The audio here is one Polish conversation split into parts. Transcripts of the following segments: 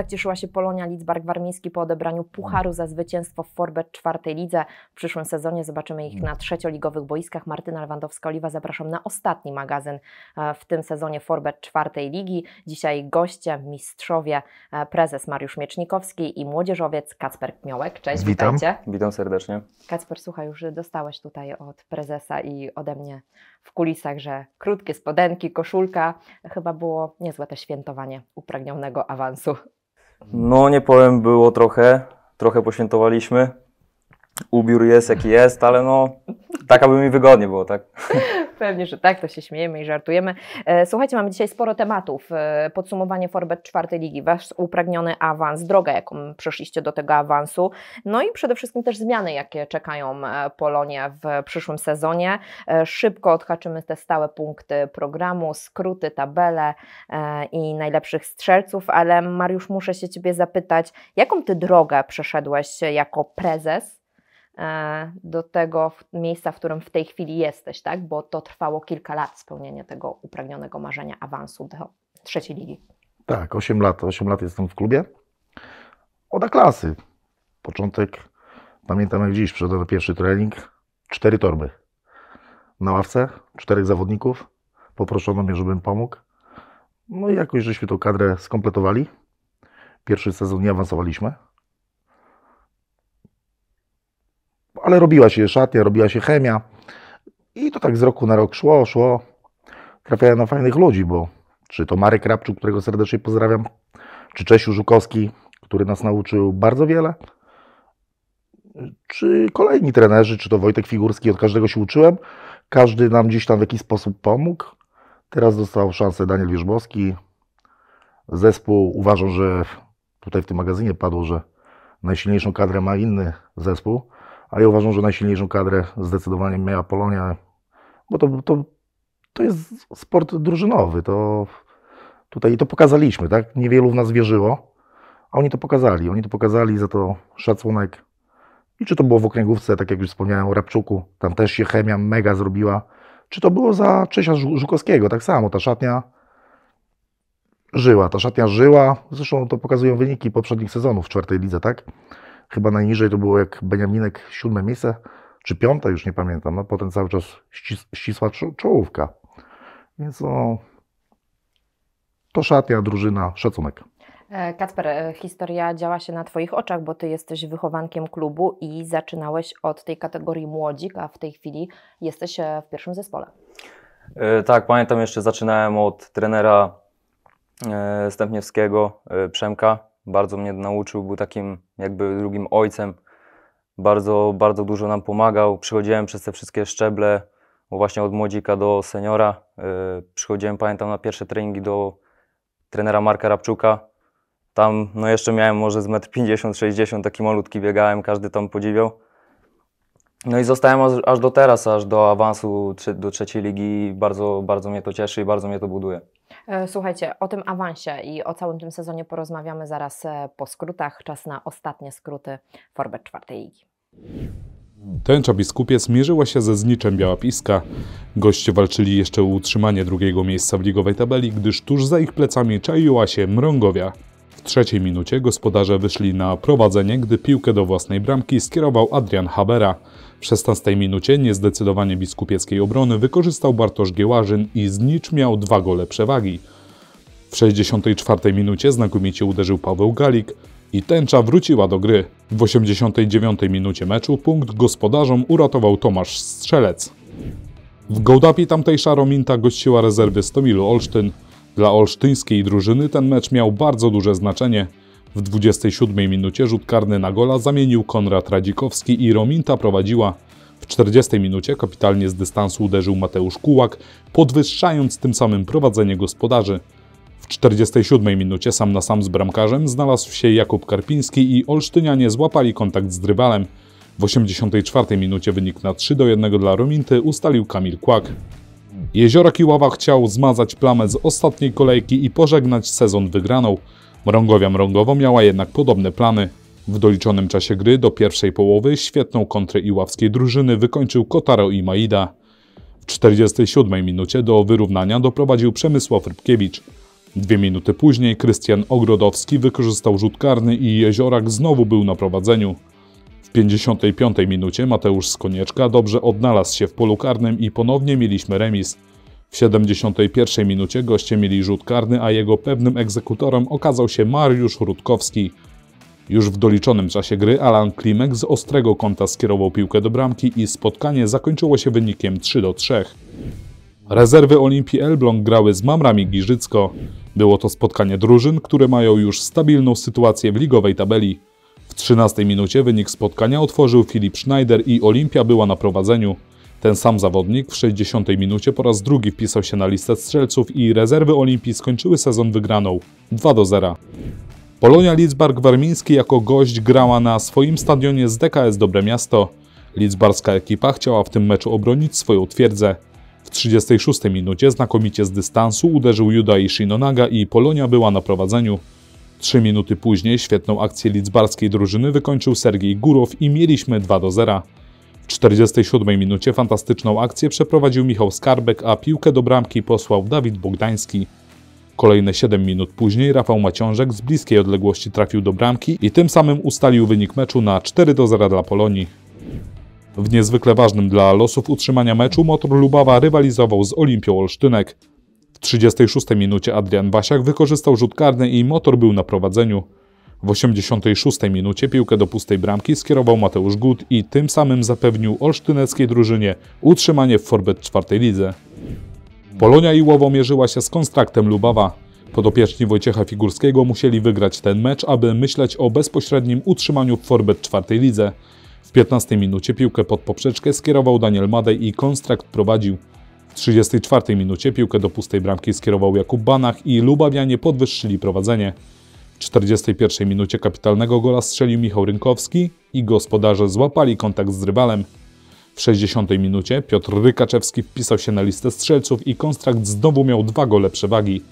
Tak cieszyła się Polonia Lidzbark Warmiński po odebraniu Pucharu za zwycięstwo w Forbet czwartej lidze. W przyszłym sezonie zobaczymy ich na trzecioligowych boiskach. Martyna Lewandowska-Oliwa zapraszam na ostatni magazyn e, w tym sezonie Forbet czwartej ligi. Dzisiaj goście, mistrzowie, e, prezes Mariusz Miecznikowski i młodzieżowiec Kacper Kmiołek. Cześć, witam. Witajcie. Witam serdecznie. Kacper, słuchaj, już dostałeś tutaj od prezesa i ode mnie w kulisach, że krótkie spodenki, koszulka. Chyba było niezłe to świętowanie upragnionego awansu. No nie powiem, było trochę, trochę poświętowaliśmy. Ubiór jest jaki jest, ale no tak, aby mi wygodnie było, tak? Pewnie, że tak, to się śmiejemy i żartujemy. E, słuchajcie, mamy dzisiaj sporo tematów. E, podsumowanie Forbet czwartej ligi, wasz upragniony awans, droga, jaką przeszliście do tego awansu, no i przede wszystkim też zmiany, jakie czekają e, Polonie w przyszłym sezonie. Szybko odhaczymy te stałe punkty programu, skróty, tabele i najlepszych strzelców, ale Mariusz, muszę się Ciebie zapytać, jaką Ty drogę przeszedłeś jako prezes E, do tego miejsca, w którym w tej chwili jesteś, tak? bo to trwało kilka lat spełnienie tego upragnionego marzenia awansu do trzeciej ligi. Tak, 8 lat. 8 lat jestem w klubie. Oda klasy. Początek, pamiętam jak dziś, przyszedłem na pierwszy trening. Cztery torby. Na ławce, czterech zawodników. Poproszono mnie, żebym pomógł. No i jakoś żeśmy tą kadrę skompletowali. Pierwszy sezon nie awansowaliśmy. ale robiła się szatnia, robiła się chemia. I to tak z roku na rok szło, szło. Trafiałem na fajnych ludzi, bo czy to Marek Rabczuk, którego serdecznie pozdrawiam, czy Czesiu Żukowski, który nas nauczył bardzo wiele, czy kolejni trenerzy, czy to Wojtek Figurski, od każdego się uczyłem. Każdy nam gdzieś tam w jakiś sposób pomógł. Teraz dostał szansę Daniel Wierzbowski. Zespół uważam, że tutaj w tym magazynie padło, że najsilniejszą kadrę ma inny zespół ale ja uważam, że najsilniejszą kadrę zdecydowanie miała Polonia, bo to, to, to jest sport drużynowy, to tutaj to pokazaliśmy, tak? Niewielu w nas wierzyło, a oni to pokazali, oni to pokazali, za to szacunek. I czy to było w okręgówce, tak jak już wspomniałem, Rabczuku, tam też się chemia mega zrobiła, czy to było za Czesia Żukowskiego, tak samo, ta szatnia żyła, ta szatnia żyła, zresztą to pokazują wyniki poprzednich sezonów w czwartej lidze, tak? chyba najniżej to było jak Beniaminek siódme miejsce, czy piąte, już nie pamiętam, no potem cały czas ścis ścisła czołówka. Więc no, to szatnia, drużyna, szacunek. E, Kacper, e, historia działa się na Twoich oczach, bo Ty jesteś wychowankiem klubu i zaczynałeś od tej kategorii młodzik, a w tej chwili jesteś e, w pierwszym zespole. Tak, pamiętam jeszcze zaczynałem od trenera Stępniewskiego, Przemka. Bardzo mnie nauczył, był takim jakby drugim ojcem. Bardzo, bardzo dużo nam pomagał. Przychodziłem przez te wszystkie szczeble, właśnie od młodzika do seniora. Y, przychodziłem, pamiętam, na pierwsze treningi do trenera Marka Rabczuka. Tam no jeszcze miałem może z 1,50 m, taki malutki biegałem, każdy tam podziwiał. No i zostałem aż, aż do teraz, aż do awansu do trzeciej ligi. Bardzo, bardzo mnie to cieszy i bardzo mnie to buduje. E, słuchajcie, o tym awansie i o całym tym sezonie porozmawiamy zaraz e, po skrótach. Czas na ostatnie skróty Forbet czwartej ligi. Tęcza Biskupiec mierzyła się ze zniczem Piska. Goście walczyli jeszcze o utrzymanie drugiego miejsca w ligowej tabeli, gdyż tuż za ich plecami czaiła się Mrągowia. W trzeciej minucie gospodarze wyszli na prowadzenie, gdy piłkę do własnej bramki skierował Adrian Habera. W 16 minucie niezdecydowanie biskupieckiej obrony wykorzystał Bartosz Giełażyn i znicz miał dwa gole przewagi. W 64 minucie znakomicie uderzył Paweł Galik i tęcza wróciła do gry. W 89 minucie meczu punkt gospodarzom uratował Tomasz Strzelec. W Gołdapi tamtejsza Rominta gościła rezerwy Stomilu Olsztyn. Dla olsztyńskiej drużyny ten mecz miał bardzo duże znaczenie, w 27 minucie rzut karny na gola zamienił Konrad Radzikowski i Rominta prowadziła. W 40 minucie kapitalnie z dystansu uderzył Mateusz Kułak, podwyższając tym samym prowadzenie gospodarzy. W 47 minucie sam na sam z bramkarzem znalazł się Jakub Karpiński i Olsztynianie złapali kontakt z drywalem. W 84 minucie wynik na 3 do 1 dla Rominty ustalił Kamil Kłak. Jezioro Kiława chciał zmazać plamę z ostatniej kolejki i pożegnać sezon wygraną. Mrągowia Mrągowo miała jednak podobne plany. W doliczonym czasie gry do pierwszej połowy świetną kontrę iławskiej drużyny wykończył Kotaro i Maida. W 47 minucie do wyrównania doprowadził Przemysław Rybkiewicz. Dwie minuty później Krystian Ogrodowski wykorzystał rzut karny i Jeziorak znowu był na prowadzeniu. W 55 minucie Mateusz Skonieczka dobrze odnalazł się w polu karnym i ponownie mieliśmy remis. W 71 minucie goście mieli rzut karny, a jego pewnym egzekutorem okazał się Mariusz Rutkowski. Już w doliczonym czasie gry Alan Klimek z ostrego kąta skierował piłkę do bramki i spotkanie zakończyło się wynikiem 3 do 3. Rezerwy Olimpii Elbląg grały z Mamrami Giżycko. Było to spotkanie drużyn, które mają już stabilną sytuację w ligowej tabeli. W 13 minucie wynik spotkania otworzył Filip Schneider i Olimpia była na prowadzeniu. Ten sam zawodnik w 60 minucie po raz drugi wpisał się na listę strzelców i rezerwy Olimpii skończyły sezon wygraną 2 do 0. Polonia Litzbark Warmiński jako gość grała na swoim stadionie z DKS Dobre Miasto. Litzbarska ekipa chciała w tym meczu obronić swoją twierdzę. W 36 minucie znakomicie z dystansu uderzył Judai Shinonaga i Polonia była na prowadzeniu. Trzy minuty później świetną akcję litzbarskiej drużyny wykończył Sergiej Górow i mieliśmy 2 do 0. 47 minucie fantastyczną akcję przeprowadził Michał Skarbek, a piłkę do bramki posłał Dawid Bogdański. Kolejne 7 minut później Rafał Maciążek z bliskiej odległości trafił do bramki i tym samym ustalił wynik meczu na 4 do 0 dla Polonii. W niezwykle ważnym dla losów utrzymania meczu Motor Lubawa rywalizował z Olimpią Olsztynek. W 36 minucie Adrian Wasiak wykorzystał rzut karny i Motor był na prowadzeniu. W 86 minucie piłkę do pustej bramki skierował Mateusz Gut i tym samym zapewnił olsztyneckiej drużynie utrzymanie w Forbet czwartej lidze. Polonia i Łowo mierzyła się z Konstraktem Lubawa. Podopieczni Wojciecha Figurskiego musieli wygrać ten mecz, aby myśleć o bezpośrednim utrzymaniu w Forbet czwartej lidze. W 15 minucie piłkę pod poprzeczkę skierował Daniel Madej i Konstrakt prowadził. W 34 minucie piłkę do pustej bramki skierował Jakub Banach i Lubawianie podwyższyli prowadzenie. 41 minucie kapitalnego gola strzelił Michał Rynkowski i gospodarze złapali kontakt z rywalem. W 60 minucie Piotr Rykaczewski wpisał się na listę strzelców i kontrakt znowu miał dwa gole przewagi.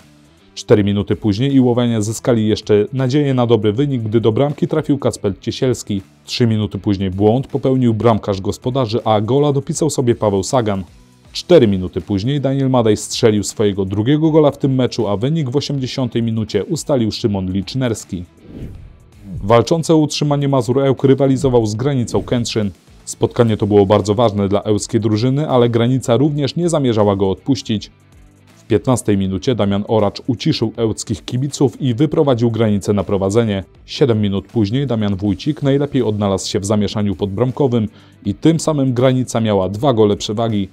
4 minuty później Iłowianie zyskali jeszcze nadzieję na dobry wynik, gdy do bramki trafił Kacper Ciesielski. 3 minuty później błąd popełnił bramkarz gospodarzy, a gola dopisał sobie Paweł Sagan. 4 minuty później Daniel Madej strzelił swojego drugiego gola w tym meczu, a wynik w 80 minucie ustalił Szymon Licznerski. Walczące o utrzymanie Mazur Ełk rywalizował z granicą Kętrzyn. Spotkanie to było bardzo ważne dla ełskiej drużyny, ale granica również nie zamierzała go odpuścić. W 15 minucie Damian Oracz uciszył ełckich kibiców i wyprowadził granicę na prowadzenie. 7 minut później Damian Wójcik najlepiej odnalazł się w zamieszaniu podbramkowym i tym samym granica miała dwa gole przewagi.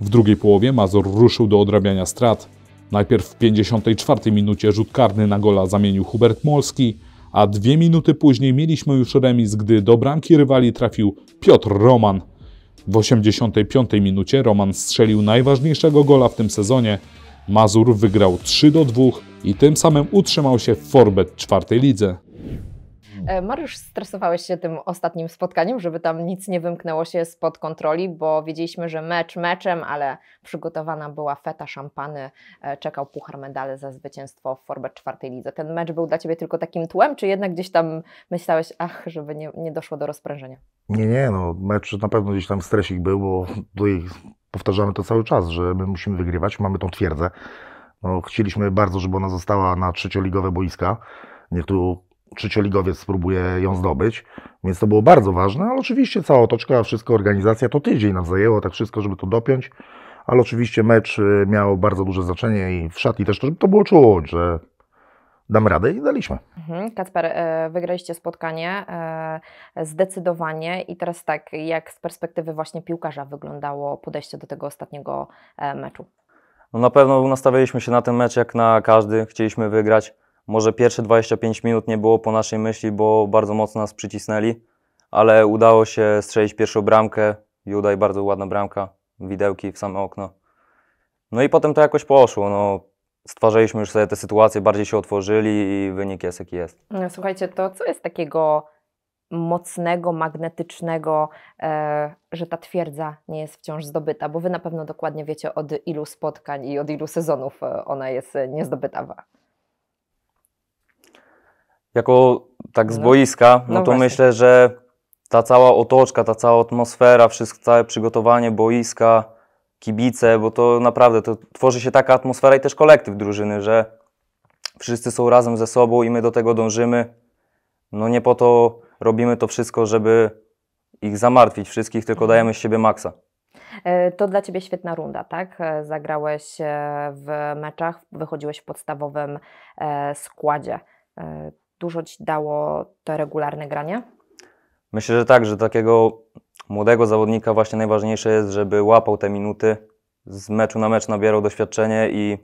W drugiej połowie Mazur ruszył do odrabiania strat. Najpierw w 54 minucie rzut karny na gola zamienił Hubert Molski, a dwie minuty później mieliśmy już remis, gdy do bramki rywali trafił Piotr Roman. W 85 minucie Roman strzelił najważniejszego gola w tym sezonie. Mazur wygrał 3 do 2 i tym samym utrzymał się w Forbet czwartej lidze. E, Mariusz, stresowałeś się tym ostatnim spotkaniem, żeby tam nic nie wymknęło się spod kontroli, bo wiedzieliśmy, że mecz meczem, ale przygotowana była feta szampany, e, czekał puchar medale za zwycięstwo w Forbes czwartej lidze. Ten mecz był dla Ciebie tylko takim tłem, czy jednak gdzieś tam myślałeś, ach, żeby nie, nie doszło do rozprężenia? Nie, nie, no mecz na pewno gdzieś tam stresik był, bo tutaj powtarzamy to cały czas, że my musimy wygrywać, mamy tą twierdzę. No, chcieliśmy bardzo, żeby ona została na trzecioligowe boiska. Niech tu trzecioligowiec spróbuje ją zdobyć, więc to było bardzo ważne, ale oczywiście cała otoczka, wszystko, organizacja, to tydzień nam zajęło, tak wszystko, żeby to dopiąć, ale oczywiście mecz y, miał bardzo duże znaczenie i w szatni też to, to było czuć, że dam radę i daliśmy. Mhm, Kacper, e, wygraliście spotkanie e, zdecydowanie i teraz tak, jak z perspektywy właśnie piłkarza wyglądało podejście do tego ostatniego e, meczu? No na pewno nastawialiśmy się na ten mecz jak na każdy, chcieliśmy wygrać. Może pierwsze 25 minut nie było po naszej myśli, bo bardzo mocno nas przycisnęli, ale udało się strzelić pierwszą bramkę. Judaj bardzo ładna bramka, widełki w same okno. No i potem to jakoś poszło. No, stwarzaliśmy już sobie te sytuacje, bardziej się otworzyli i wynik jest jaki jest. No, słuchajcie, to co jest takiego mocnego, magnetycznego, e, że ta twierdza nie jest wciąż zdobyta? Bo wy na pewno dokładnie wiecie, od ilu spotkań i od ilu sezonów e, ona jest e, niezdobyta jako tak z no. boiska, no, no, to właśnie. myślę, że ta cała otoczka, ta cała atmosfera, wszystko, całe przygotowanie boiska, kibice, bo to naprawdę to tworzy się taka atmosfera i też kolektyw drużyny, że wszyscy są razem ze sobą i my do tego dążymy. No nie po to robimy to wszystko, żeby ich zamartwić wszystkich, tylko mhm. dajemy z siebie maksa. E, to dla Ciebie świetna runda, tak? E, zagrałeś e, w meczach, wychodziłeś w podstawowym składzie dużo Ci dało to regularne granie? Myślę, że tak, że takiego młodego zawodnika właśnie najważniejsze jest, żeby łapał te minuty, z meczu na mecz nabierał doświadczenie i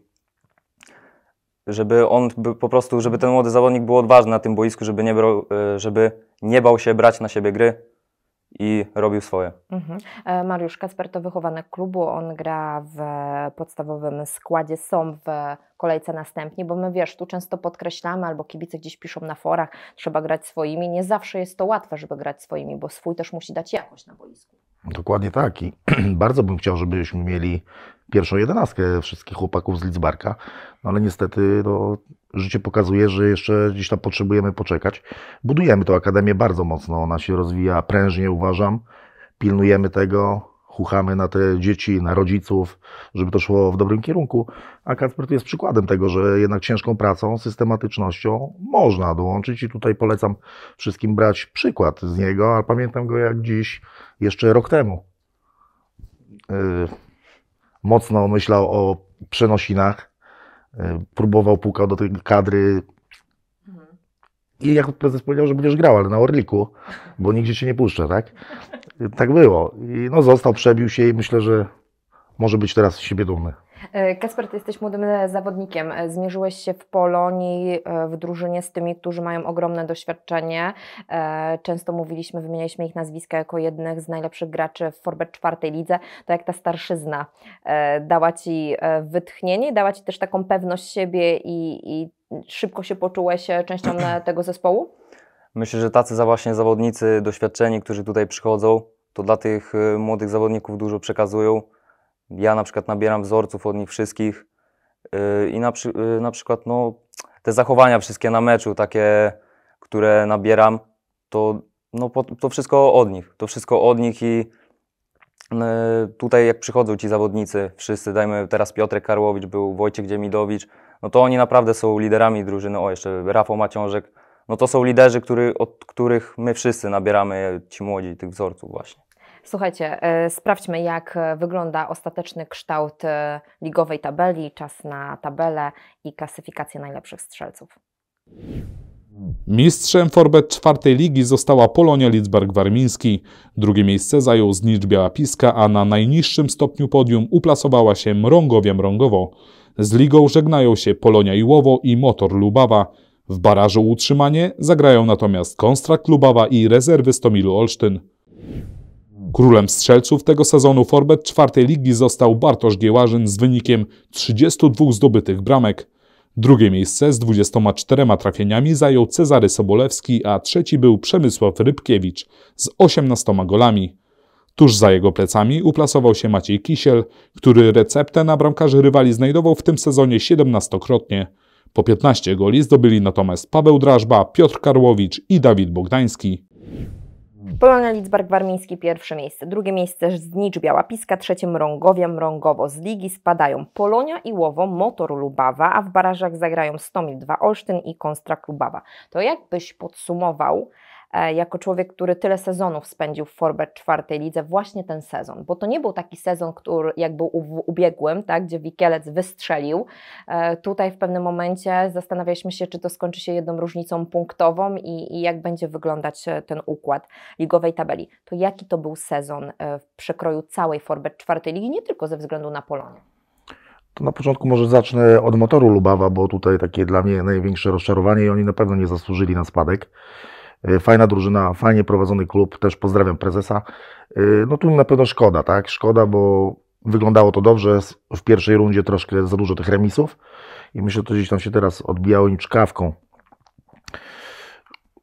żeby on po prostu, żeby ten młody zawodnik był odważny na tym boisku, żeby nie, brał, e, żeby nie bał się brać na siebie gry, i robił swoje. Mhm. E, Mariusz Kasper to wychowanek klubu, on gra w podstawowym składzie, są w kolejce następni, bo my wiesz, tu często podkreślamy, albo kibice gdzieś piszą na forach, trzeba grać swoimi, nie zawsze jest to łatwe, żeby grać swoimi, bo swój też musi dać jakość na boisku. Dokładnie tak i bardzo bym chciał, żebyśmy mieli pierwszą jedenastkę wszystkich chłopaków z Lidzbarka, no ale niestety no, życie pokazuje, że jeszcze gdzieś tam potrzebujemy poczekać. Budujemy tę akademię bardzo mocno, ona się rozwija prężnie uważam, pilnujemy tego, chuchamy na te dzieci, na rodziców, żeby to szło w dobrym kierunku. A Kacper jest przykładem tego, że jednak ciężką pracą, systematycznością można dołączyć i tutaj polecam wszystkim brać przykład z niego, a pamiętam go jak dziś, jeszcze rok temu. Y, mocno myślał o przenosinach, y, próbował pukał do tej kadry i jak prezes powiedział, że będziesz grał, ale na Orliku, bo nigdzie cię nie puszczę, tak? Tak było. I no został, przebił się i myślę, że może być teraz z siebie dumny. E, Kasper, ty jesteś młodym e, zawodnikiem. E, zmierzyłeś się w Polonii, w drużynie z tymi, którzy mają ogromne doświadczenie. Często mówiliśmy, wymienialiśmy ich nazwiska jako jednych z najlepszych graczy w Forbet czwartej lidze. To jak ta starszyzna dała ci wytchnienie, dała ci też taką pewność siebie i, i szybko się poczułeś częścią tego zespołu? Myślę, że tacy właśnie zawodnicy doświadczeni, którzy tutaj przychodzą, to dla tych młodych zawodników dużo przekazują. Ja na przykład nabieram wzorców od nich wszystkich yy, i na, yy, na przykład no, te zachowania wszystkie na meczu, takie, które nabieram, to, no, to wszystko od nich. To wszystko od nich i yy, tutaj jak przychodzą ci zawodnicy, wszyscy, dajmy teraz Piotrek Karłowicz, był Wojciech Dziemidowicz, no to oni naprawdę są liderami drużyny, o jeszcze Rafał Maciążek, no to są liderzy, który, od których my wszyscy nabieramy, ci młodzi, tych wzorców właśnie. Słuchajcie, e, sprawdźmy, jak e, wygląda ostateczny kształt e, ligowej tabeli, czas na tabelę i klasyfikację najlepszych strzelców. Mistrzem Forbet czwartej ligi została Polonia Litzberg Warmiński. Drugie miejsce zajął Znicz Białapiska, a na najniższym stopniu podium uplasowała się Mrągowie Mrągowo. Z ligą żegnają się Polonia Iłowo i Motor Lubawa. W barażu utrzymanie zagrają natomiast Konstrakt Lubawa i rezerwy Stomilu Olsztyn. Królem strzelców tego sezonu Forbet czwartej ligi został Bartosz Giełażyn z wynikiem 32 zdobytych bramek. Drugie miejsce z 24 trafieniami zajął Cezary Sobolewski, a trzeci był Przemysław Rybkiewicz z 18 golami. Tuż za jego plecami uplasował się Maciej Kisiel, który receptę na bramkarzy rywali znajdował w tym sezonie 17-krotnie. Po 15 goli zdobyli natomiast Paweł Drażba, Piotr Karłowicz i Dawid Bogdański. Polonia Lidzbark Warmiński pierwsze miejsce, drugie miejsce Znicz Biała Piska, trzecie Mrągowie Mrągowo. Z ligi spadają Polonia i Łowo, Motor Lubawa, a w barażach zagrają Stomil 2 Olsztyn i Konstrakt Lubawa. To jakbyś podsumował E, jako człowiek, który tyle sezonów spędził w Forbes czwartej lidze, właśnie ten sezon, bo to nie był taki sezon, który jak był w ubiegłym, tak, gdzie Wikielec wystrzelił. E, tutaj w pewnym momencie zastanawialiśmy się, czy to skończy się jedną różnicą punktową i, i jak będzie wyglądać e, ten układ ligowej tabeli. To jaki to był sezon w przekroju całej Forbes czwartej ligi, nie tylko ze względu na Polonię? To na początku może zacznę od motoru Lubawa, bo tutaj takie dla mnie największe rozczarowanie i oni na pewno nie zasłużyli na spadek. E, fajna drużyna, fajnie prowadzony klub, też pozdrawiam prezesa. E, no tu na pewno szkoda, tak? Szkoda, bo wyglądało to dobrze. W pierwszej rundzie troszkę za dużo tych remisów i myślę, że to gdzieś tam się teraz odbijało im czkawką.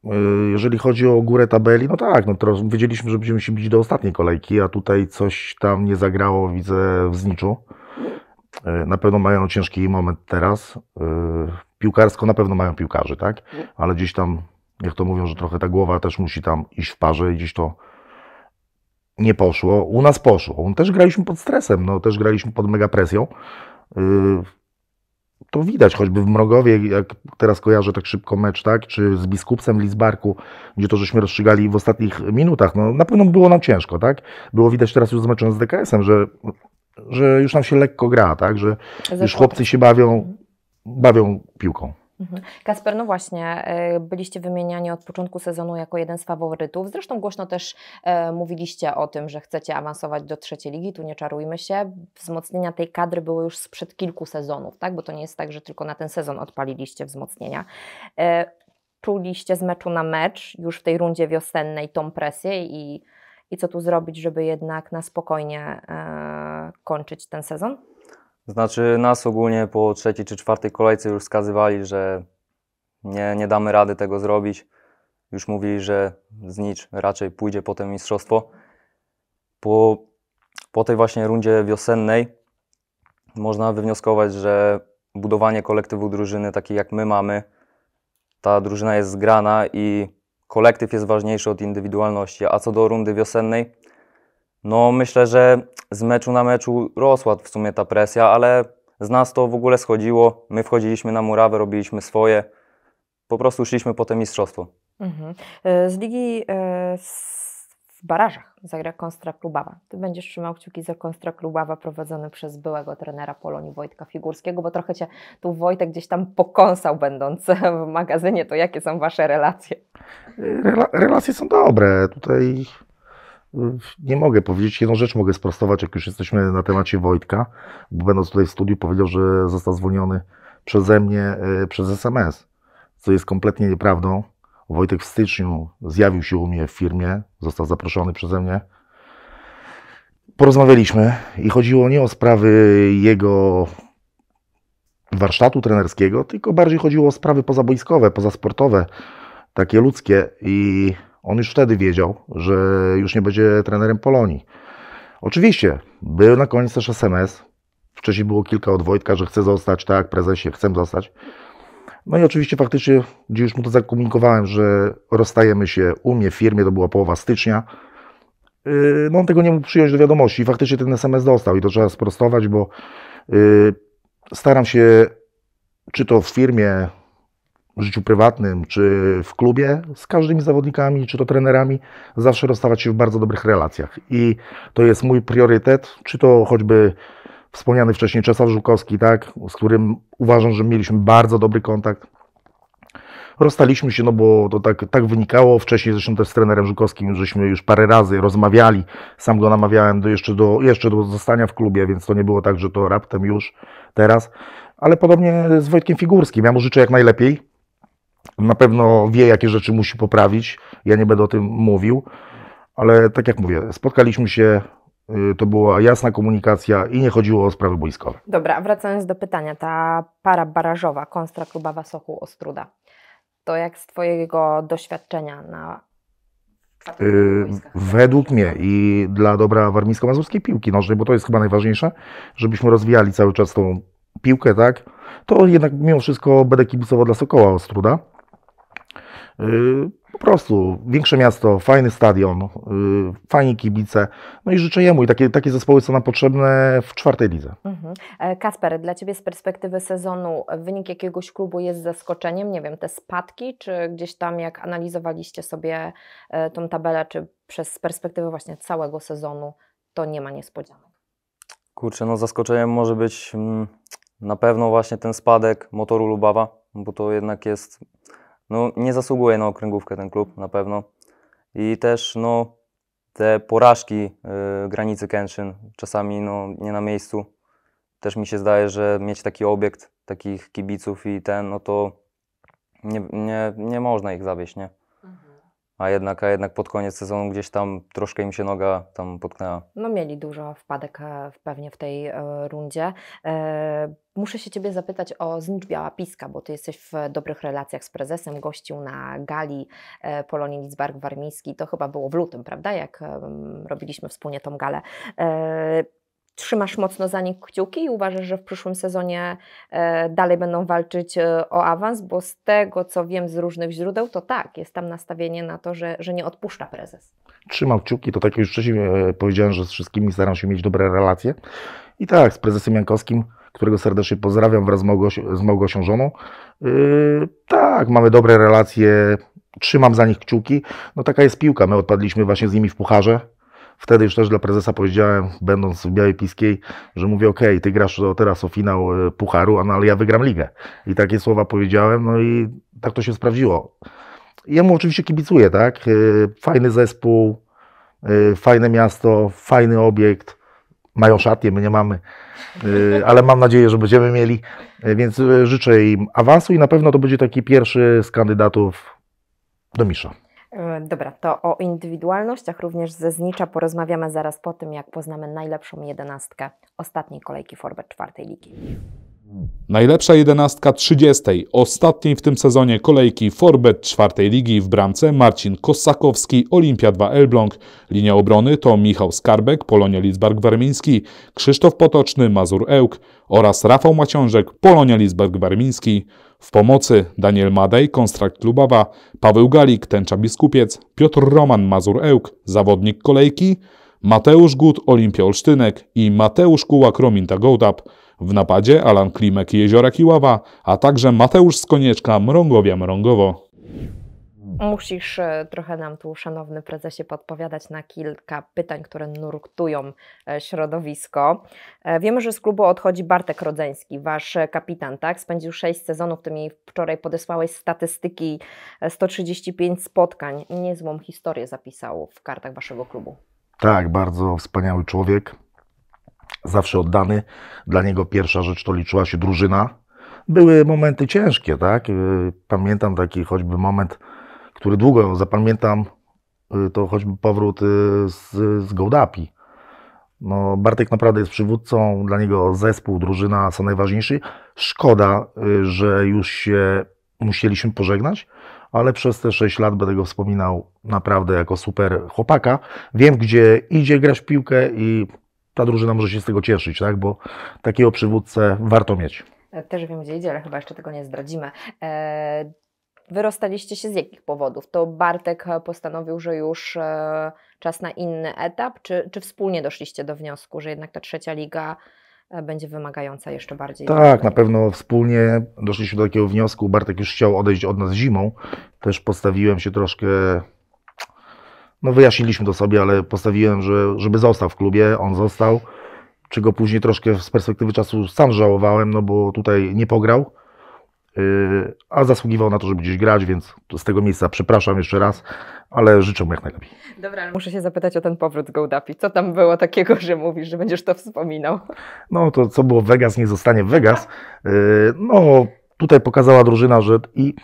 E, jeżeli chodzi o górę tabeli, no tak, no teraz wiedzieliśmy, że będziemy się bić do ostatniej kolejki, a tutaj coś tam nie zagrało, widzę w zniczu. Na pewno mają ciężki moment teraz. Piłkarsko na pewno mają piłkarzy, tak? Ale gdzieś tam jak to mówią, że trochę ta głowa też musi tam iść w parze i gdzieś to nie poszło. U nas poszło. Też graliśmy pod stresem, no, też graliśmy pod mega presją. Y, to widać choćby w Mrogowie, jak teraz kojarzę tak szybko mecz, tak? Czy z biskupcem Lizbarku, gdzie to żeśmy rozstrzygali w ostatnich minutach. No, na pewno było nam ciężko, tak? Było widać teraz już z meczem z DKS-em, że, że już nam się lekko gra, tak? Że już chłopcy się bawią, bawią piłką. Mhm. Kasper, no właśnie, e, byliście wymieniani od początku sezonu jako jeden z faworytów. Zresztą głośno też e, mówiliście o tym, że chcecie awansować do trzeciej ligi, tu nie czarujmy się. Wzmocnienia tej kadry były już sprzed kilku sezonów, tak? Bo to nie jest tak, że tylko na ten sezon odpaliliście wzmocnienia. E, czuliście z meczu na mecz już w tej rundzie wiosennej tą presję i, i co tu zrobić, żeby jednak na spokojnie e, kończyć ten sezon? Znaczy nas ogólnie po trzeciej czy czwartej kolejce już skazywali, że nie, nie damy rady tego zrobić. Już mówili, że znicz raczej pójdzie potem mistrzostwo. Po, po tej właśnie rundzie wiosennej można wywnioskować, że budowanie kolektywu drużyny takiej jak my mamy, ta drużyna jest zgrana i kolektyw jest ważniejszy od indywidualności. A co do rundy wiosennej, no myślę, że z meczu na meczu rosła w sumie ta presja, ale z nas to w ogóle schodziło. My wchodziliśmy na murawę, robiliśmy swoje. Po prostu szliśmy po to mistrzostwo. Mhm. E, z ligi e, w barażach zagra Konstra Klubawa. Ty będziesz trzymał kciuki za Konstra Klubawa prowadzony przez byłego trenera Polonii Wojtka Figurskiego, bo trochę Cię tu Wojtek gdzieś tam pokąsał będąc w magazynie. To jakie są Wasze relacje? relacje są dobre. Tutaj nie mogę powiedzieć. Jedną rzecz mogę sprostować, jak już jesteśmy na temacie Wojtka, bo będąc tutaj w studiu powiedział, że został zwolniony przeze mnie e, przez SMS, co jest kompletnie nieprawdą. Wojtek w styczniu zjawił się u mnie w firmie, został zaproszony przeze mnie. Porozmawialiśmy i chodziło nie o sprawy jego warsztatu trenerskiego, tylko bardziej chodziło o sprawy pozaboiskowe, pozasportowe, takie ludzkie i on już wtedy wiedział, że już nie będzie trenerem Polonii. Oczywiście, był na koniec też SMS. Wcześniej było kilka od Wojtka, że chce zostać, tak, prezesie, chcę zostać. No i oczywiście faktycznie, gdzie już mu to zakomunikowałem, że rozstajemy się u mnie w firmie, to była połowa stycznia, yy, no on tego nie mógł przyjąć do wiadomości i faktycznie ten SMS dostał i to trzeba sprostować, bo yy, staram się, czy to w firmie, życiu prywatnym, czy w klubie, z każdymi zawodnikami, czy to trenerami, zawsze rozstawać się w bardzo dobrych relacjach. I to jest mój priorytet, czy to choćby wspomniany wcześniej Czesław Żukowski, tak, z którym uważam, że mieliśmy bardzo dobry kontakt. Rozstaliśmy się, no bo to tak, tak wynikało. Wcześniej zresztą też z trenerem Żukowskim, żeśmy już parę razy rozmawiali. Sam go namawiałem do, jeszcze, do, jeszcze do zostania w klubie, więc to nie było tak, że to raptem już teraz. Ale podobnie z Wojtkiem Figurskim. Ja mu życzę jak najlepiej na pewno wie, jakie rzeczy musi poprawić. Ja nie będę o tym mówił, ale tak jak mówię, spotkaliśmy się, y, to była jasna komunikacja i nie chodziło o sprawy boiskowe. Dobra, wracając do pytania, ta para barażowa, Konstra Klubawa Sochu Ostruda, to jak z Twojego doświadczenia na y, według mnie i dla dobra warmińsko-mazurskiej piłki nożnej, bo to jest chyba najważniejsze, żebyśmy rozwijali cały czas tą piłkę, tak? To jednak mimo wszystko będę kibicował dla Sokoła Ostruda. Y, po prostu większe miasto, fajny stadion, y, fajni kibice. No i życzę jemu i takie, takie zespoły są nam potrzebne w czwartej lidze. Mhm. E, Kasper, dla Ciebie z perspektywy sezonu wynik jakiegoś klubu jest zaskoczeniem? Nie wiem, te spadki, czy gdzieś tam jak analizowaliście sobie e, tą tabelę, czy przez perspektywę właśnie całego sezonu to nie ma niespodzianek? Kurczę, no zaskoczeniem może być mm, na pewno właśnie ten spadek motoru Lubawa, bo to jednak jest no, nie zasługuje na okręgówkę ten klub na pewno. I też no, te porażki y, granicy Kęczyn czasami no, nie na miejscu. Też mi się zdaje, że mieć taki obiekt, takich kibiców i ten, no to nie, nie, nie można ich zawieść, nie? a jednak, a jednak pod koniec sezonu gdzieś tam troszkę im się noga tam potknęła. No mieli dużo wpadek e, pewnie w tej e, rundzie. E, muszę się Ciebie zapytać o Znicz Biała Piska, bo Ty jesteś w dobrych relacjach z prezesem, gościł na gali Polonii Lidzbark Warmiński, to chyba było w lutym, prawda, jak robiliśmy wspólnie tą galę trzymasz mocno za nich kciuki i uważasz, że w przyszłym sezonie e, dalej będą walczyć e, o awans, bo z tego, co wiem z różnych źródeł, to tak, jest tam nastawienie na to, że, że nie odpuszcza prezes. Trzymam kciuki, to tak jak już wcześniej e, powiedziałem, że z wszystkimi staram się mieć dobre relacje. I tak, z prezesem Jankowskim, którego serdecznie pozdrawiam wraz z, Małgosią, z Małgosią żoną. Yy, tak, mamy dobre relacje, trzymam za nich kciuki. No taka jest piłka, my odpadliśmy właśnie z nimi w pucharze Wtedy już też dla prezesa powiedziałem, będąc w Białej Piskiej, że mówię, ok, ty grasz teraz o finał e, Pucharu, no, ale ja wygram ligę. I takie słowa powiedziałem, no i tak to się sprawdziło. Ja mu oczywiście kibicuję, tak? E, fajny zespół, e, fajne miasto, fajny obiekt. Mają szatnie, my nie mamy, ale mam nadzieję, że będziemy mieli. Więc życzę im awansu i na pewno to będzie taki pierwszy z kandydatów do Misza. E, dobra, to o indywidualnościach również ze Znicza porozmawiamy zaraz po tym, jak poznamy najlepszą jedenastkę ostatniej kolejki Forbes czwartej ligi. Najlepsza jedenastka 30. Ostatniej w tym sezonie kolejki Forbet czwartej ligi w bramce Marcin Kosakowski, Olimpia 2 Elbląg. Linia obrony to Michał Skarbek, Polonia Lidzbark-Warmiński, Krzysztof Potoczny, Mazur Ełk oraz Rafał Maciążek, Polonia Lidzbark-Warmiński. W pomocy Daniel Madej, Konstrakt Lubawa, Paweł Galik, Tęcza Biskupiec, Piotr Roman, Mazur Ełk, zawodnik kolejki, Mateusz Gut, Olimpia Olsztynek i Mateusz Kułak, Rominta Gołtap. W napadzie Alan Klimek, Jeziora Kiława, a także Mateusz Skonieczka, Mrągowia Mrągowo. Musisz e, trochę nam tu, szanowny prezesie, podpowiadać na kilka pytań, które nurtują e, środowisko. E, wiemy, że z klubu odchodzi Bartek Rodzeński, wasz kapitan, tak? Spędził 6 sezonów, ty mi wczoraj podesłałeś statystyki 135 spotkań. Niezłą historię zapisał w kartach waszego klubu. Tak, bardzo wspaniały człowiek, zawsze oddany. Dla niego pierwsza rzecz to liczyła się drużyna. Były momenty ciężkie, tak? Pamiętam taki choćby moment który długo zapamiętam, y, to choćby powrót y, z, z Gołdapi. No, Bartek naprawdę jest przywódcą, dla niego zespół, drużyna są najważniejsi. Szkoda, y, że już się musieliśmy pożegnać, ale przez te 6 lat będę go wspominał naprawdę jako super chłopaka. Wiem, gdzie idzie grać w piłkę i ta drużyna może się z tego cieszyć, tak? bo takiego przywódcę warto mieć. Też wiem, gdzie idzie, ale chyba jeszcze tego nie zdradzimy. Eee, wyrostaliście się z jakich powodów? To Bartek e, postanowił, że już e, czas na inny etap, czy, czy wspólnie doszliście do wniosku, że jednak ta trzecia liga e, będzie wymagająca jeszcze bardziej. Tak, na pewno wspólnie doszliśmy do takiego wniosku. Bartek już chciał odejść od nas zimą. Też postawiłem się troszkę. No, wyjaśniliśmy to sobie, ale postawiłem, że, żeby został w klubie. On został, czego później troszkę z perspektywy czasu sam żałowałem, no bo tutaj nie pograł. Yy, a zasługiwał na to, żeby gdzieś grać, więc z tego miejsca przepraszam jeszcze raz, ale życzę mu jak najlepiej. Dobra, ale muszę się zapytać o ten powrót z Gołdapi. Co tam było takiego, że mówisz, że będziesz to wspominał? No to co było Vegas, nie zostanie Vegas. Yy, no tutaj pokazała drużyna, że i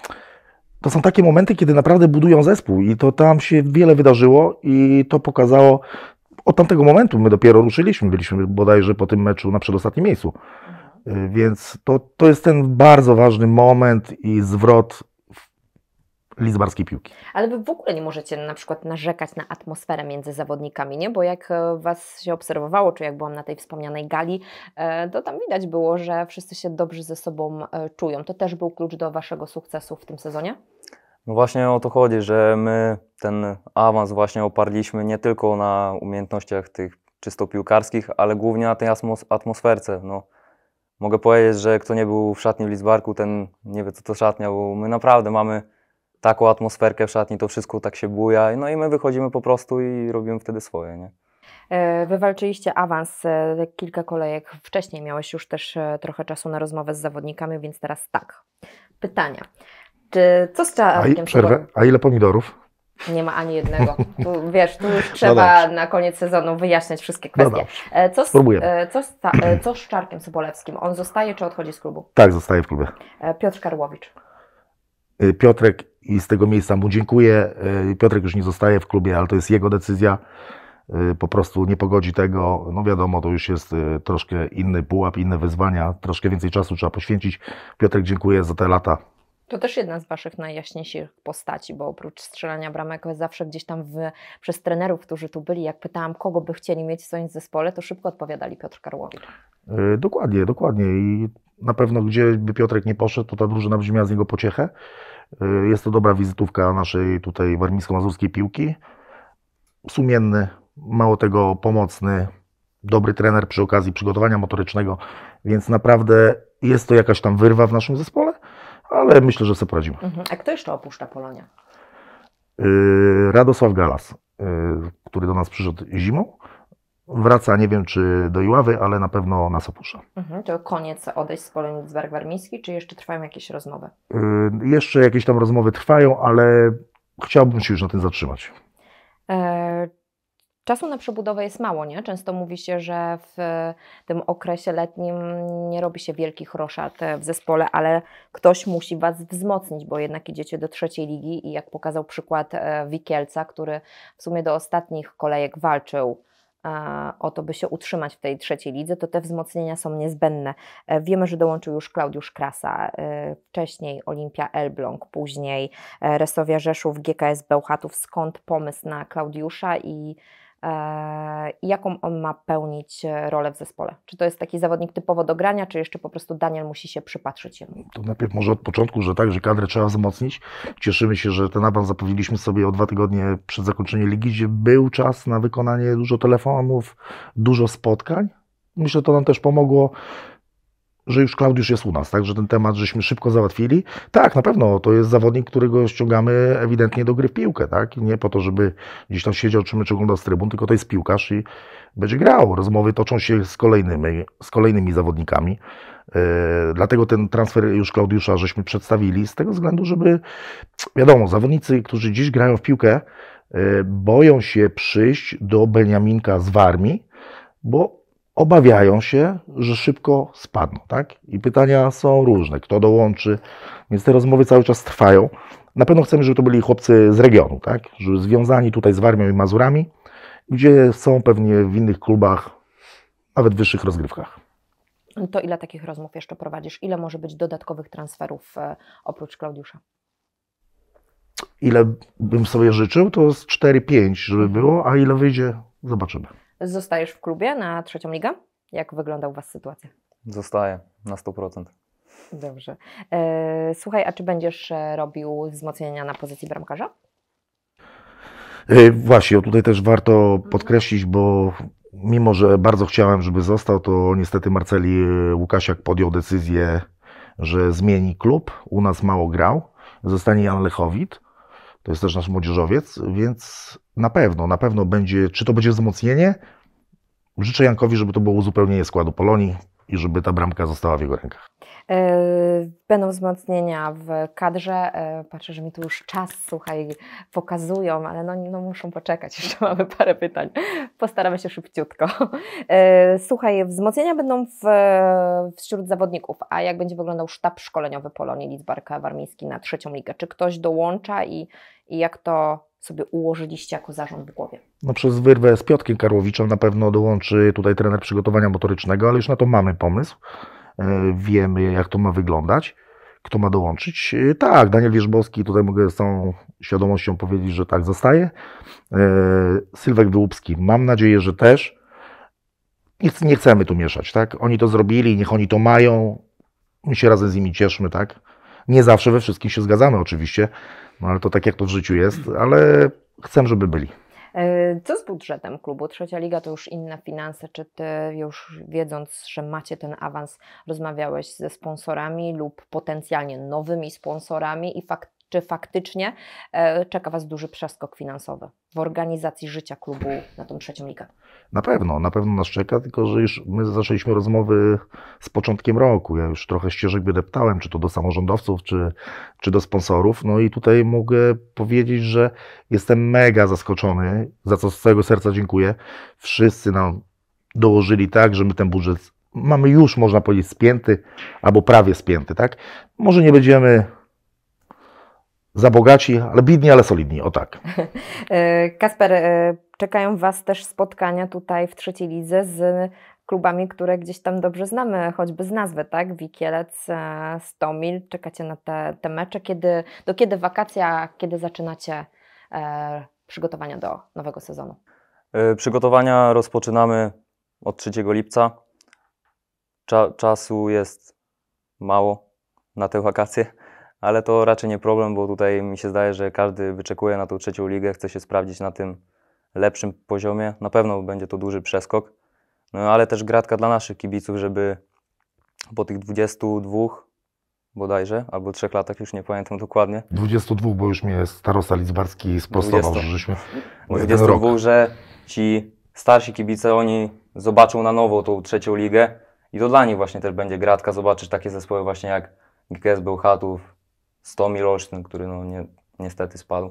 to są takie momenty, kiedy naprawdę budują zespół i to tam się wiele wydarzyło i to pokazało od tamtego momentu. My dopiero ruszyliśmy, byliśmy bodajże po tym meczu na przedostatnim miejscu. Y, więc to, to jest ten bardzo ważny moment i zwrot lizbarskiej piłki. Ale wy w ogóle nie możecie na przykład narzekać na atmosferę między zawodnikami, nie? Bo jak e, was się obserwowało, czy jak byłam na tej wspomnianej gali, e, to tam widać było, że wszyscy się dobrze ze sobą e, czują. To też był klucz do waszego sukcesu w tym sezonie? No właśnie o to chodzi, że my ten awans właśnie oparliśmy nie tylko na umiejętnościach tych czysto piłkarskich, ale głównie na tej atmosferce. No, mogę powiedzieć, że kto nie był w szatni w Lizbarku, ten nie wie, co to szatnia, bo my naprawdę mamy taką atmosferkę w szatni, to wszystko tak się buja, no i my wychodzimy po prostu i robimy wtedy swoje, nie? E, wywalczyliście awans e, kilka kolejek wcześniej, miałeś już też e, trochę czasu na rozmowę z zawodnikami, więc teraz tak. Pytania. Czy, co z Czarkiem A, przerwę, a ile pomidorów? Nie ma ani jednego. Tu, wiesz, tu już no trzeba no na koniec sezonu wyjaśniać wszystkie kwestie. No e, co, z, e, co, z, e, co z Czarkiem Sobolewskim? On zostaje czy odchodzi z klubu? Tak, zostaje w klubie. Piotr Karłowicz. Piotrek i z tego miejsca mu dziękuję. Piotrek już nie zostaje w klubie, ale to jest jego decyzja. Po prostu nie pogodzi tego. No wiadomo, to już jest troszkę inny pułap, inne wyzwania, troszkę więcej czasu trzeba poświęcić. Piotrek, dziękuję za te lata. To też jedna z Waszych najjaśniejszych postaci, bo oprócz strzelania bramek zawsze gdzieś tam w, przez trenerów, którzy tu byli, jak pytałam, kogo by chcieli mieć w swoim zespole, to szybko odpowiadali Piotr Karłowicz. Y, dokładnie, dokładnie. I na pewno gdzie by Piotrek nie poszedł, to ta drużyna brzmiała z niego pociechę. Y, jest to dobra wizytówka naszej tutaj warmińsko-mazurskiej piłki. Sumienny, mało tego pomocny, dobry trener przy okazji przygotowania motorycznego, więc naprawdę jest to jakaś tam wyrwa w naszym zespole ale myślę, że sobie poradzimy. Mhm. A kto jeszcze opuszcza Polonia? Y, Radosław Galas, y, który do nas przyszedł zimą. Wraca, nie wiem czy do Iławy, ale na pewno nas opuszcza. Mhm, to koniec odejść z Polonii z Warmiński, czy jeszcze trwają jakieś rozmowy? Y, jeszcze jakieś tam rozmowy trwają, ale chciałbym się już na tym zatrzymać. E Czasu na przebudowę jest mało, nie? Często mówi się, że w tym okresie letnim nie robi się wielkich roszad e, w zespole, ale ktoś musi Was wzmocnić, bo jednak idziecie do trzeciej ligi i jak pokazał przykład e, Wikielca, który w sumie do ostatnich kolejek walczył e, o to, by się utrzymać w tej trzeciej lidze, to te wzmocnienia są niezbędne. Wiemy, że dołączył już Klaudiusz Krasa, wcześniej Olimpia Elbląg, później Resowia Rzeszów, GKS Bełchatów. Skąd pomysł na Klaudiusza i E, jaką on ma pełnić e, rolę w zespole? Czy to jest taki zawodnik typowo do grania, czy jeszcze po prostu Daniel musi się przypatrzyć jemu? To najpierw może od początku, że tak, że kadrę trzeba wzmocnić. Cieszymy się, że ten awans zapowiedzieliśmy sobie o dwa tygodnie przed zakończeniem ligi, gdzie był czas na wykonanie dużo telefonów, dużo spotkań. Myślę, że to nam też pomogło że już Klaudiusz jest u nas, tak, że ten temat żeśmy szybko załatwili. Tak, na pewno to jest zawodnik, którego ściągamy ewidentnie do gry w piłkę, tak, nie po to, żeby gdzieś tam siedział czy mecz oglądał z trybun, tylko to jest piłkarz i będzie grał. Rozmowy toczą się z kolejnymi, z kolejnymi zawodnikami. Yy, dlatego ten transfer już Klaudiusza żeśmy przedstawili z tego względu, żeby wiadomo, zawodnicy, którzy dziś grają w piłkę, yy, boją się przyjść do Beniaminka z Warmii, bo obawiają się, że szybko spadną. Tak? I pytania są różne, kto dołączy, więc te rozmowy cały czas trwają. Na pewno chcemy, żeby to byli chłopcy z regionu, tak? żeby związani tutaj z Warmią i Mazurami, gdzie są pewnie w innych klubach, nawet w wyższych rozgrywkach. To ile takich rozmów jeszcze prowadzisz? Ile może być dodatkowych transferów e, oprócz Klaudiusza? Ile bym sobie życzył, to z 4-5, żeby mhm. było, a ile wyjdzie, zobaczymy. Zostajesz w klubie na trzecią ligę? Jak wygląda u Was sytuacja? Zostaję na 100%. Dobrze. E, słuchaj, a czy będziesz e, robił wzmocnienia na pozycji bramkarza? E, właśnie, tutaj też warto mhm. podkreślić, bo mimo, że bardzo chciałem, żeby został, to niestety Marceli Łukasiak podjął decyzję, że zmieni klub. U nas mało grał, zostanie Jan Lechowit. To jest też nasz młodzieżowiec, więc na pewno, na pewno będzie, czy to będzie wzmocnienie? Życzę Jankowi, żeby to było uzupełnienie składu Polonii i żeby ta bramka została w jego rękach. E, będą wzmocnienia w kadrze. E, patrzę, że mi tu już czas, słuchaj, pokazują, ale no, no muszą poczekać. Jeszcze mamy parę pytań. Postaramy się szybciutko. E, słuchaj, wzmocnienia będą w, wśród zawodników. A jak będzie wyglądał sztab szkoleniowy Polonii Lidzbarka Warmiński na trzecią ligę? Czy ktoś dołącza i, i jak to sobie ułożyliście jako zarząd w głowie? No przez wyrwę z Piotkiem Karłowiczem na pewno dołączy tutaj trener przygotowania motorycznego, ale już na to mamy pomysł. E, wiemy, jak to ma wyglądać. Kto ma dołączyć? E, tak, Daniel Wierzbowski, tutaj mogę z całą świadomością powiedzieć, że tak zostaje. E, Sylwek Wyłupski, mam nadzieję, że też. Nic nie chcemy tu mieszać, tak? Oni to zrobili, niech oni to mają. My się razem z nimi cieszmy, tak? Nie zawsze we wszystkim się zgadzamy oczywiście, no ale to tak jak to w życiu jest, ale chcę, żeby byli. E, co z budżetem klubu? Trzecia liga to już inne finanse. Czy ty już wiedząc, że macie ten awans, rozmawiałeś ze sponsorami lub potencjalnie nowymi sponsorami i fakt czy faktycznie e, czeka Was duży przeskok finansowy w organizacji życia klubu na tą trzecią ligę? Na pewno, na pewno nas czeka, tylko że już my zaczęliśmy rozmowy z początkiem roku. Ja już trochę ścieżek wydeptałem, czy to do samorządowców, czy, czy do sponsorów. No i tutaj mogę powiedzieć, że jestem mega zaskoczony, za co z całego serca dziękuję. Wszyscy nam dołożyli tak, że my ten budżet mamy już, można powiedzieć, spięty albo prawie spięty, tak? Może nie będziemy za bogaci, ale biedni, ale solidni, o tak. E, Kasper, e, czekają Was też spotkania tutaj w trzeciej lidze z klubami, które gdzieś tam dobrze znamy, choćby z nazwy, tak? Wikielec, e, Stomil. Czekacie na te, te mecze. Kiedy, do kiedy wakacja, kiedy zaczynacie e, przygotowania do nowego sezonu? przygotowania rozpoczynamy od 3 lipca. Cza, czasu jest mało na te wakacje ale to raczej nie problem, bo tutaj mi się zdaje, że każdy wyczekuje na tą trzecią ligę, chce się sprawdzić na tym lepszym poziomie. Na pewno będzie to duży przeskok, no, ale też gratka dla naszych kibiców, żeby po tych 22 bodajże, albo trzech latach, już nie pamiętam dokładnie. 22, bo już mnie starosta Lidzbarski sprostował, 20. że żeśmy... 22, rok. że ci starsi kibice, oni zobaczą na nowo tą trzecią ligę i to dla nich właśnie też będzie gratka zobaczyć takie zespoły właśnie jak GKS Bełchatów, Stomi roczny, który no nie, niestety spadł.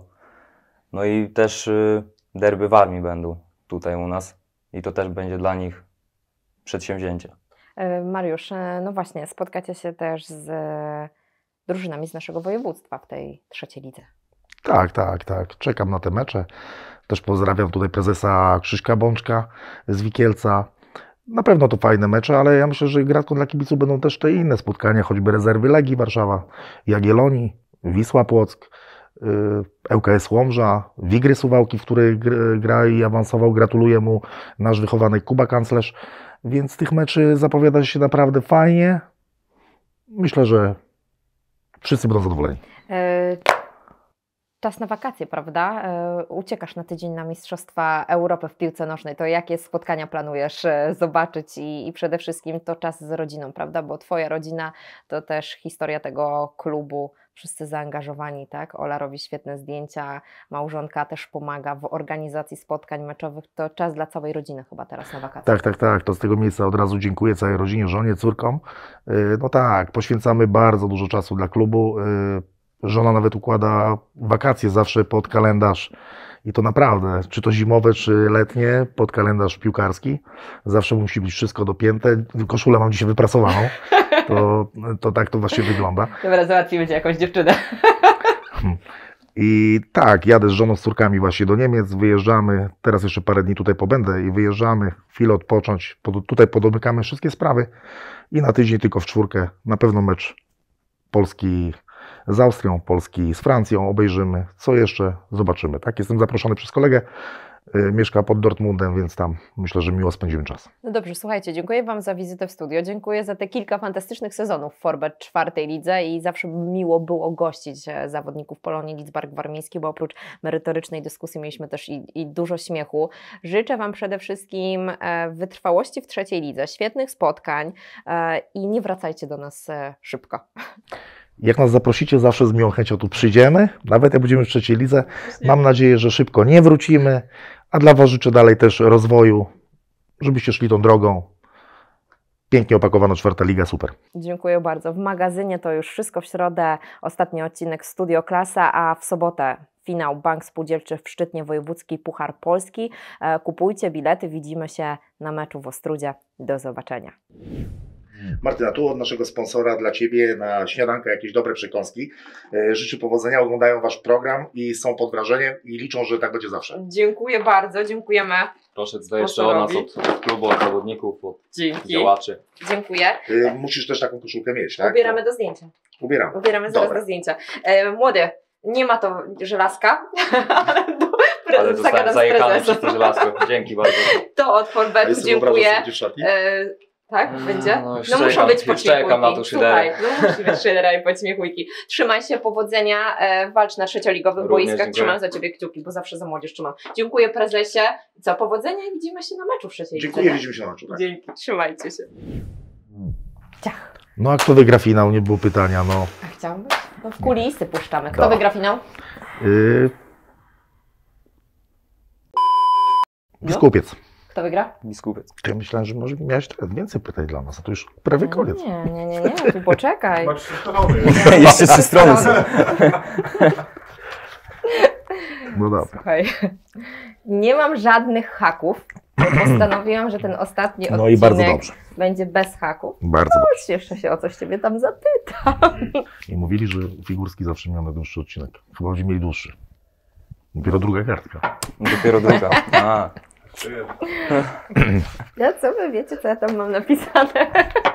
No i też y, derby w armii będą tutaj u nas i to też będzie dla nich przedsięwzięcie. E, Mariusz, e, no właśnie, spotkacie się też z e, drużynami z naszego województwa w tej trzeciej lidze. Tak, tak, tak. Czekam na te mecze. Też pozdrawiam tutaj prezesa Krzyśka Bączka z Wikielca na pewno to fajne mecze, ale ja myślę, że gratką dla kibiców będą też te inne spotkania, choćby rezerwy Legii Warszawa, Jagielloni, Wisła Płock, y, ŁKS Łomża, Wigry Suwałki, w której gra i awansował. Gratuluję mu nasz wychowany Kuba Kanclerz. Więc tych meczy zapowiada się naprawdę fajnie. Myślę, że wszyscy będą zadowoleni. E, czas na wakacje, prawda? E, uciekasz na tydzień na Mistrzostwa Europy w piłce nożnej. To jakie spotkania planujesz e, zobaczyć i, i przede wszystkim to czas z rodziną, prawda? Bo Twoja rodzina to też historia tego klubu wszyscy zaangażowani, tak? Ola robi świetne zdjęcia, małżonka też pomaga w organizacji spotkań meczowych. To czas dla całej rodziny chyba teraz na wakacje. Tak, tak, tak. To z tego miejsca od razu dziękuję całej rodzinie, żonie, córkom. E, no tak, poświęcamy bardzo dużo czasu dla klubu. Żona nawet układa wakacje zawsze pod kalendarz. I to naprawdę, czy to zimowe, czy letnie, pod kalendarz piłkarski. Zawsze musi być wszystko dopięte. Koszulę mam dzisiaj wyprasowaną. To, to tak to właśnie wygląda. Dobra, załatwimy będzie jakąś dziewczynę. I tak, jadę z żoną, z córkami właśnie do Niemiec, wyjeżdżamy, teraz jeszcze parę dni tutaj pobędę i wyjeżdżamy, chwilę odpocząć, pod, tutaj podobykamy wszystkie sprawy i na tydzień tylko w czwórkę, na pewno mecz Polski z Austrią, Polski z Francją obejrzymy. Co jeszcze zobaczymy. Tak, jestem zaproszony przez kolegę. Y, mieszka pod Dortmundem, więc tam myślę, że miło spędzimy czas. No dobrze, słuchajcie, dziękuję Wam za wizytę w studio. Dziękuję za te kilka fantastycznych sezonów w Forbet czwartej lidze i zawsze miło było gościć e, zawodników Polonii Lidzbark Warmiński, bo oprócz merytorycznej dyskusji mieliśmy też i, i, dużo śmiechu. Życzę Wam przede wszystkim e, wytrwałości w trzeciej lidze, świetnych spotkań e, i nie wracajcie do nas szybko. Jak nas zaprosicie, zawsze z miłą chęcią tu przyjdziemy. Nawet jak będziemy w trzeciej lidze, mam nadzieję, że szybko nie wrócimy. A dla Was życzę dalej też rozwoju, żebyście szli tą drogą. Pięknie opakowana czwarta liga, super. Dziękuję bardzo. W magazynie to już wszystko w środę. Ostatni odcinek Studio Klasa, a w sobotę finał Bank Spółdzielczy w Szczytnie Wojewódzki Puchar Polski. E, kupujcie bilety, widzimy się na meczu w Ostrudzie. Do zobaczenia. Martyna, tu od naszego sponsora dla Ciebie na śniadankę jakieś dobre przekąski. E, Życzę powodzenia, oglądają Wasz program i są pod wrażeniem i liczą, że tak będzie zawsze. Dziękuję bardzo, dziękujemy. Proszę zdaj jeszcze o nas od, klubu, od zawodników, od Dzięki. działaczy. Dziękuję. E, musisz też taką koszulkę mieć, tak? Ubieramy do zdjęcia. Ubieramy. Ubieramy zaraz do zdjęcia. E, młody, nie ma to żelazka, ale ale zostałem zajechany przez to żelazko. Dzięki bardzo. To od Forbetu dziękuję. Tak? Mm, Będzie? No, no muszą być pośmiechujki. Na Tutaj, no musi być Szydera i pośmiechujki. Trzymaj się, powodzenia, e, walcz na trzecioligowych Również boiskach. Dziękuję. Trzymam za Ciebie kciuki, bo zawsze za młodzież trzymam. Dziękuję prezesie. Co, powodzenia i widzimy się na meczu w trzeciej Dziękuję, widzimy się na meczu. Tak. Dzięki, trzymajcie się. Ciach. No a kto wygra finał? Nie było pytania, no. A chciałbyś? No w kulisy puszczamy. Kto da. wygra finał? Y... No. Biskupiec. Kto wygra? Biskupiec. Ja myślałem, że może miałeś trochę więcej pytań dla nas, a to już prawie no koniec. Nie, nie, nie, nie, tu poczekaj. Masz trzy strony. Jeszcze trzy No dobra. Słuchaj, nie mam żadnych haków. Postanowiłam, że ten ostatni odcinek no i bardzo dobrze. będzie bez haków. Bardzo no, dobrze. jeszcze się o coś Ciebie tam zapytam. I mówili, że Figurski zawsze miał na dłuższy odcinek. Chyba oni mieli dłuższy. Dopiero druga kartka. Dopiero druga. A. Ja co wy wiecie, co ja tam mam napisane?